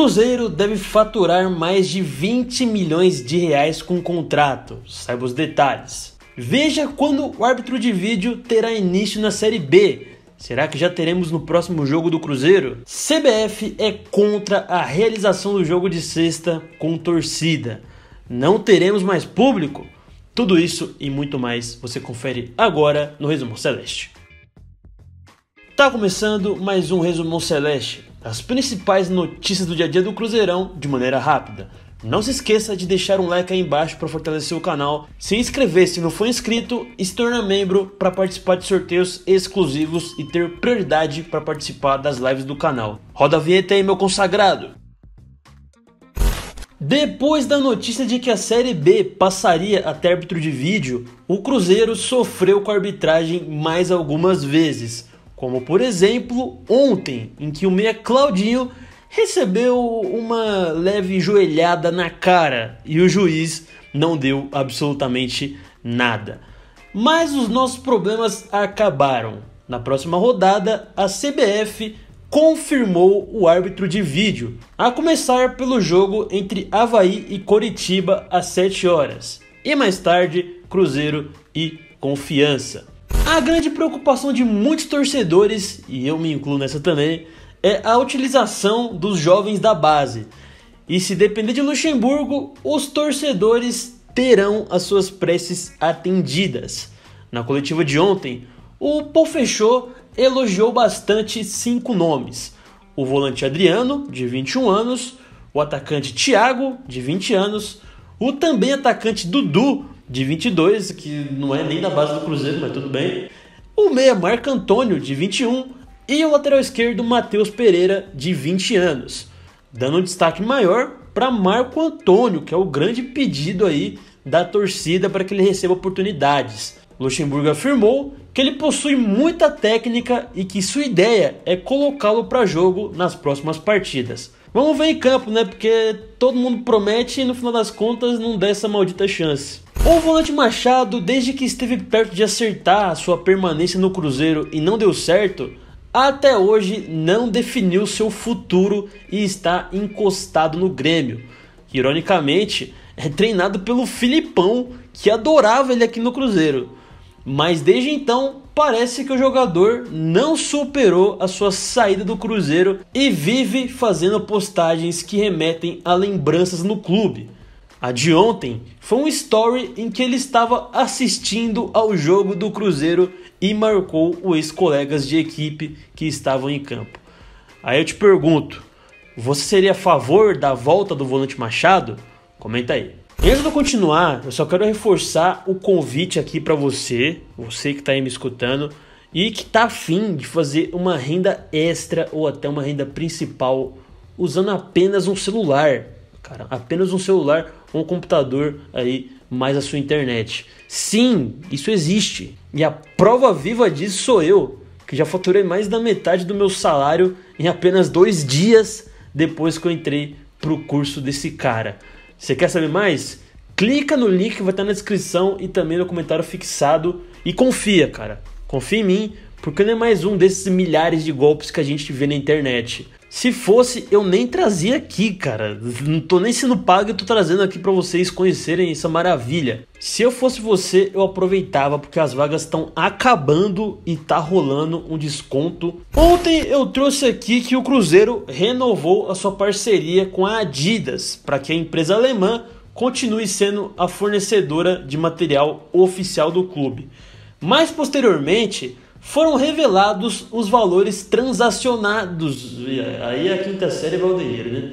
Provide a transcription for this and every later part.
Cruzeiro deve faturar mais de 20 milhões de reais com contrato. Saiba os detalhes. Veja quando o árbitro de vídeo terá início na Série B. Será que já teremos no próximo jogo do Cruzeiro? CBF é contra a realização do jogo de sexta com torcida. Não teremos mais público? Tudo isso e muito mais você confere agora no Resumo Celeste. Tá começando mais um Resumo Celeste, as principais notícias do dia a dia do Cruzeirão de maneira rápida. Não se esqueça de deixar um like aí embaixo para fortalecer o canal, se inscrever se não for inscrito e se tornar membro para participar de sorteios exclusivos e ter prioridade para participar das lives do canal. Roda a vinheta aí, meu consagrado! Depois da notícia de que a Série B passaria até árbitro de vídeo, o Cruzeiro sofreu com a arbitragem mais algumas vezes. Como por exemplo, ontem, em que o meia Claudinho recebeu uma leve joelhada na cara e o juiz não deu absolutamente nada. Mas os nossos problemas acabaram. Na próxima rodada, a CBF confirmou o árbitro de vídeo, a começar pelo jogo entre Havaí e Coritiba às 7 horas, e mais tarde Cruzeiro e Confiança. A grande preocupação de muitos torcedores, e eu me incluo nessa também, é a utilização dos jovens da base. E se depender de Luxemburgo, os torcedores terão as suas preces atendidas. Na coletiva de ontem, o Paul Fechou elogiou bastante cinco nomes: o volante Adriano, de 21 anos, o atacante Thiago, de 20 anos, o também atacante Dudu, de 22, que não é nem da base do Cruzeiro, mas tudo bem. O meia Marco Antônio, de 21. E o lateral esquerdo, Matheus Pereira, de 20 anos. Dando um destaque maior para Marco Antônio, que é o grande pedido aí da torcida para que ele receba oportunidades. Luxemburgo afirmou que ele possui muita técnica e que sua ideia é colocá-lo para jogo nas próximas partidas. Vamos ver em campo, né? Porque todo mundo promete e no final das contas não dá essa maldita chance. O volante Machado, desde que esteve perto de acertar sua permanência no Cruzeiro e não deu certo, até hoje não definiu seu futuro e está encostado no Grêmio. ironicamente, é treinado pelo Filipão, que adorava ele aqui no Cruzeiro. Mas desde então, parece que o jogador não superou a sua saída do Cruzeiro e vive fazendo postagens que remetem a lembranças no clube. A de ontem foi um story em que ele estava assistindo ao jogo do Cruzeiro e marcou os colegas de equipe que estavam em campo. Aí eu te pergunto, você seria a favor da volta do volante Machado? Comenta aí. Antes de eu continuar, eu só quero reforçar o convite aqui para você, você que está aí me escutando e que está afim de fazer uma renda extra ou até uma renda principal usando apenas um celular, cara, apenas um celular um computador aí mais a sua internet. Sim, isso existe. E a prova viva disso sou eu, que já faturei mais da metade do meu salário em apenas dois dias depois que eu entrei pro curso desse cara. Você quer saber mais? Clica no link que vai estar na descrição e também no comentário fixado e confia, cara. Confia em mim, porque não é mais um desses milhares de golpes que a gente vê na internet. Se fosse, eu nem trazia aqui, cara. Não tô nem sendo pago, eu tô trazendo aqui para vocês conhecerem essa maravilha. Se eu fosse você, eu aproveitava porque as vagas estão acabando e tá rolando um desconto. Ontem eu trouxe aqui que o Cruzeiro renovou a sua parceria com a Adidas, para que a empresa alemã continue sendo a fornecedora de material oficial do clube. Mais posteriormente, foram revelados os valores transacionados. Aí a quinta série Valdeir, né?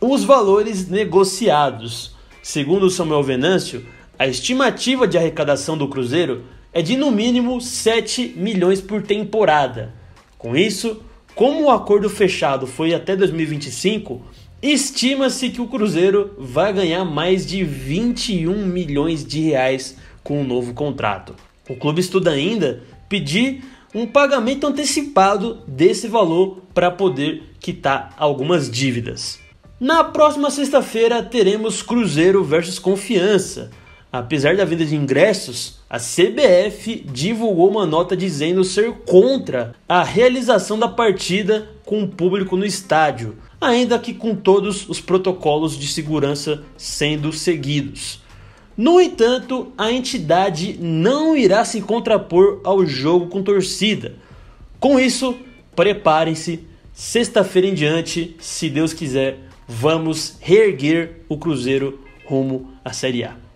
Os valores negociados. Segundo Samuel Venâncio, a estimativa de arrecadação do Cruzeiro é de no mínimo 7 milhões por temporada. Com isso, como o acordo fechado foi até 2025, estima-se que o Cruzeiro vai ganhar mais de 21 milhões de reais com o um novo contrato. O clube estuda ainda pedir um pagamento antecipado desse valor para poder quitar algumas dívidas. Na próxima sexta-feira teremos Cruzeiro versus Confiança. Apesar da venda de ingressos, a CBF divulgou uma nota dizendo ser contra a realização da partida com o público no estádio, ainda que com todos os protocolos de segurança sendo seguidos. No entanto, a entidade não irá se contrapor ao jogo com torcida. Com isso, preparem-se. Sexta-feira em diante, se Deus quiser, vamos reerguer o Cruzeiro rumo à Série A.